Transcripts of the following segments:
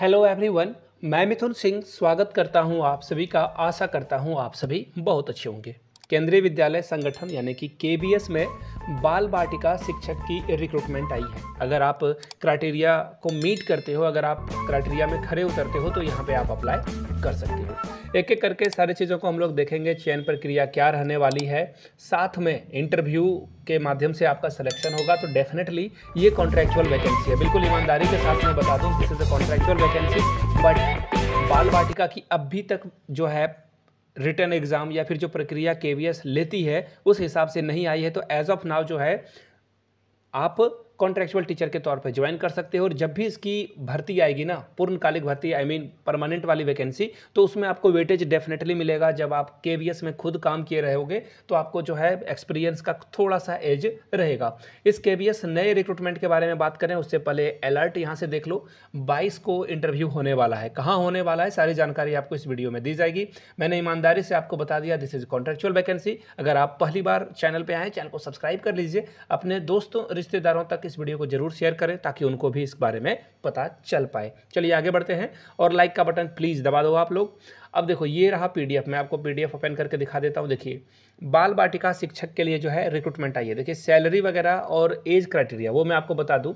hello everyone मैं मिथुन सिंह स्वागत करता हूं आप सभी का आशा करता हूं आप सभी बहुत अच्छे होंगे केंद्रीय विद्यालय संगठन यानी कि के में बाल बाटिका शिक्षक की रिक्रूटमेंट आई है अगर आप क्राइटेरिया को मीट करते हो अगर आप क्राइटेरिया में खड़े उतरते हो तो यहाँ पे आप अप्लाई कर सकते हो एक एक करके सारी चीज़ों को हम लोग देखेंगे चयन प्रक्रिया क्या रहने वाली है साथ में इंटरव्यू के माध्यम से आपका सिलेक्शन होगा तो डेफिनेटली ये कॉन्ट्रैक्चुअल वैकेंसी है बिल्कुल ईमानदारी के साथ मैं बता दूँ this is a contractual vacancy but बाल वाटिका की अभी तक जो है रिटर्न एग्ज़ाम या फिर जो प्रक्रिया के लेती है उस हिसाब से नहीं आई है तो एज ऑफ नाव जो है आप कॉन्ट्रेक्चुअल टीचर के तौर पर ज्वाइन कर सकते हो और जब भी इसकी भर्ती आएगी ना पूर्णकालिक भर्ती आई मीन परमानेंट वाली वैकेंसी तो उसमें आपको वेटेज डेफिनेटली मिलेगा जब आप के में खुद काम किए रहोगे तो आपको जो है एक्सपीरियंस का थोड़ा सा एज रहेगा इस के नए रिक्रूटमेंट के बारे में बात करें उससे पहले अलर्ट यहाँ से देख लो बाईस को इंटरव्यू होने वाला है कहाँ होने वाला है सारी जानकारी आपको इस वीडियो में दी जाएगी मैंने ईमानदारी से आपको बता दिया दिस इज कॉन्ट्रेक्चुअल वैकेंसी अगर आप पहली बार चैनल पर आए चैनल को सब्सक्राइब कर लीजिए अपने दोस्तों रिश्तेदारों तक इस वीडियो को जरूर शेयर करें ताकि उनको भी इस बारे में पता चल पाए चलिए आगे बढ़ते हैं और लाइक का बटन प्लीज़ दबा दो आप लोग अब देखो ये रहा पीडीएफ मैं आपको पीडीएफ ओपन करके दिखा देता हूँ देखिए बाल बाटिका शिक्षक के लिए जो है रिक्रूटमेंट आई है देखिए सैलरी वगैरह और एज क्राइटेरिया वो मैं आपको बता दूँ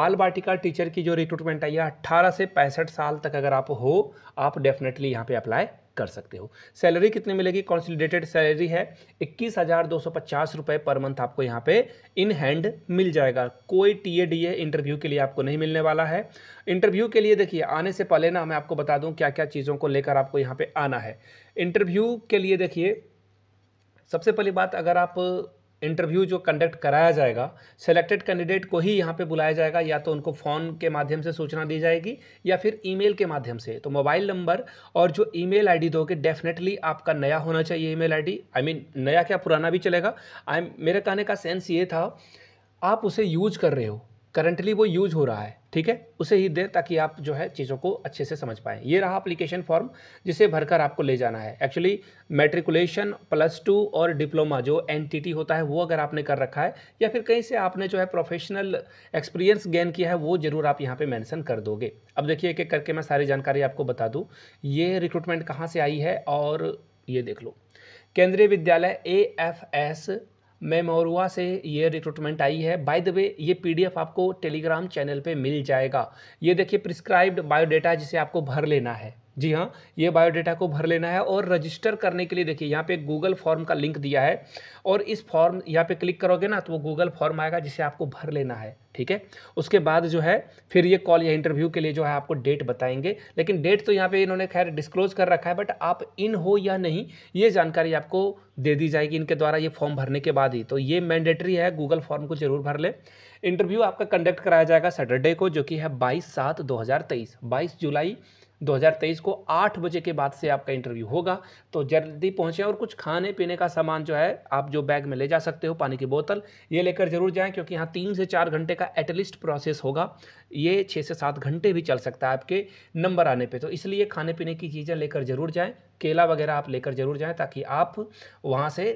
बाल बाटिका टीचर की जो रिक्रूटमेंट आई है अट्ठारह से पैंसठ साल तक अगर आप हो आप डेफिनेटली यहाँ पर अप्लाई कर सकते हो सैलरी कितनी मिलेगी कॉन्सिलेटेड सैलरी है इक्कीस हज़ार दो सौ पचास रुपये पर मंथ आपको यहाँ पे इन हैंड मिल जाएगा कोई T A D A interview के लिए आपको नहीं मिलने वाला है इंटरव्यू के लिए देखिए आने से पहले ना मैं आपको बता दूँ क्या क्या चीज़ों को लेकर आपको यहाँ यहाँ पे आना है इंटरव्यू के लिए देखिए सबसे पहली बात अगर आप इंटरव्यू जो कंडक्ट कराया जाएगा सेलेक्टेड कैंडिडेट को ही यहाँ पे बुलाया जाएगा या तो उनको फ़ोन के माध्यम से सूचना दी जाएगी या फिर ईमेल के माध्यम से तो मोबाइल नंबर और जो ईमेल आईडी दोगे डेफिनेटली आपका नया होना चाहिए ईमेल आईडी आई मीन नया क्या पुराना भी चलेगा आई मेरे कहने का सेंस ये था आप उसे यूज कर रहे हो करंटली वो यूज हो रहा है ठीक है उसे ही दें ताकि आप जो है चीज़ों को अच्छे से समझ पाएँ ये रहा अप्लीकेशन फॉर्म जिसे भरकर आपको ले जाना है एक्चुअली मेट्रिकुलेशन प्लस टू और डिप्लोमा जो एन होता है वो अगर आपने कर रखा है या फिर कहीं से आपने जो है प्रोफेशनल एक्सपीरियंस गेन किया है वो ज़रूर आप यहाँ पर मैंसन कर दोगे अब देखिए एक एक करके मैं सारी जानकारी आपको बता दूँ ये रिक्रूटमेंट कहाँ से आई है और ये देख लो केंद्रीय विद्यालय ए एफ एस मेमोरुआ से ये रिक्रूटमेंट आई है बाय द वे ये पीडीएफ आपको टेलीग्राम चैनल पे मिल जाएगा ये देखिए प्रिस्क्राइब्ड बायोडाटा जिसे आपको भर लेना है जी हाँ ये बायोडेटा को भर लेना है और रजिस्टर करने के लिए देखिए यहाँ पे गूगल फॉर्म का लिंक दिया है और इस फॉर्म यहाँ पे क्लिक करोगे ना तो वो गूगल फॉर्म आएगा जिसे आपको भर लेना है ठीक है उसके बाद जो है फिर ये कॉल या इंटरव्यू के लिए जो है आपको डेट बताएंगे लेकिन डेट तो यहाँ पे इन्होंने खैर डिस्क्लोज कर रखा है बट आप इन हो या नहीं ये जानकारी आपको दे दी जाएगी इनके द्वारा ये फॉर्म भरने के बाद ही तो ये मैंडेटरी है गूगल फॉर्म को जरूर भर लें इंटरव्यू आपका कंडक्ट कराया जाएगा सैटरडे को जो कि है बाईस सात दो हज़ार तेईस बाईस जुलाई 2023 को आठ बजे के बाद से आपका इंटरव्यू होगा तो जल्दी पहुँचें और कुछ खाने पीने का सामान जो है आप जो बैग में ले जा सकते हो पानी की बोतल ये लेकर जरूर जाएँ क्योंकि यहाँ तीन से चार घंटे का एटलीस्ट प्रोसेस होगा ये छः से सात घंटे भी चल सकता है आपके नंबर आने पर तो इसलिए खाने पीने की चीज़ें लेकर ज़रूर जाएँ केला वगैरह आप लेकर ज़रूर जाएँ ताकि आप वहाँ से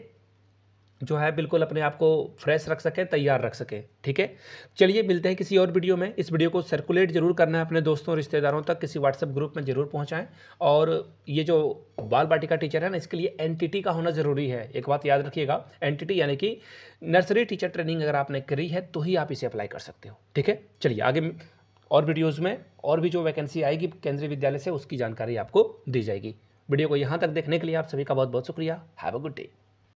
जो है बिल्कुल अपने आप को फ्रेश रख सकें तैयार रख सकें ठीक है चलिए मिलते हैं किसी और वीडियो में इस वीडियो को सर्कुलेट जरूर करना है अपने दोस्तों रिश्तेदारों तक किसी व्हाट्सएप ग्रुप में जरूर पहुंचाएं और ये जो बाल बाटिका टीचर है ना इसके लिए एनटीटी का होना ज़रूरी है एक बात याद रखिएगा एनटीटी यानी कि नर्सरी टीचर ट्रेनिंग अगर आपने करी है तो ही आप इसे अप्लाई कर सकते हो ठीक है चलिए आगे और वीडियोज़ में और भी जो वैकेंसी आएगी केंद्रीय विद्यालय से उसकी जानकारी आपको दी जाएगी वीडियो को यहाँ तक देखने के लिए आप सभी का बहुत बहुत शुक्रिया हैव अ गुड डे